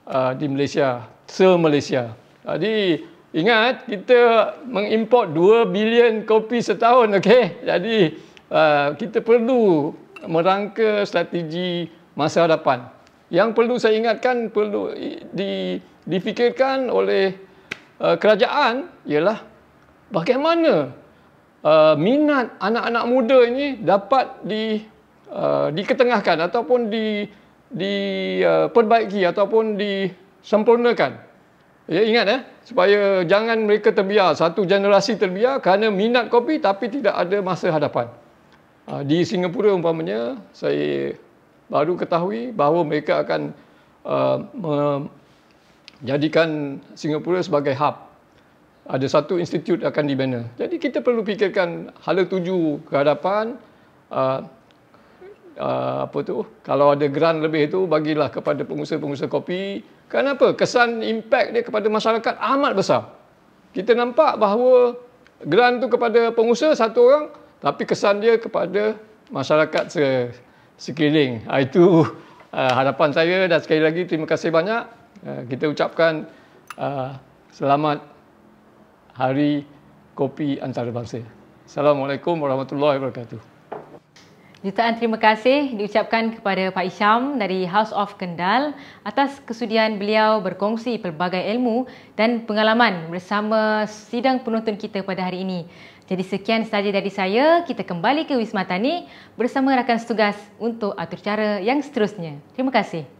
uh, di Malaysia, se-Malaysia. Jadi ingat kita mengimport 2 bilion kopi setahun, okay? Jadi uh, kita perlu merangka strategi masa hadapan. Yang perlu saya ingatkan perlu di difikirkan oleh Eh, kerajaan ialah bagaimana uh, minat anak-anak muda ini dapat di uh, diketengahkan ataupun di diperbaiki uh, ataupun disempurnakan. Ya ingat ya eh? supaya jangan mereka terbiar satu generasi terbiar kerana minat kopi tapi tidak ada masa hadapan. Uh, di Singapura umpamanya saya baru ketahui bahawa mereka akan uh, jadikan Singapura sebagai hub. Ada satu institut akan dibina. Jadi kita perlu fikirkan hala tuju ke hadapan uh, uh, apa tu? Kalau ada grant lebih itu bagilah kepada pengusaha-pengusaha kopi. Kenapa? Kesan impact dia kepada masyarakat amat besar. Kita nampak bahawa grant tu kepada pengusaha satu orang tapi kesan dia kepada masyarakat se- sekeliling. Ah, itu uh, harapan saya dan sekali lagi terima kasih banyak. Eh, kita ucapkan eh, selamat hari kopi antarabangsa. Assalamualaikum warahmatullahi wabarakatuh. Jutaan terima kasih diucapkan kepada Pak Isham dari House of Kendal atas kesudian beliau berkongsi pelbagai ilmu dan pengalaman bersama sidang penonton kita pada hari ini. Jadi sekian sahaja dari saya, kita kembali ke Wisma Tani bersama rakan setugas untuk atur cara yang seterusnya. Terima kasih.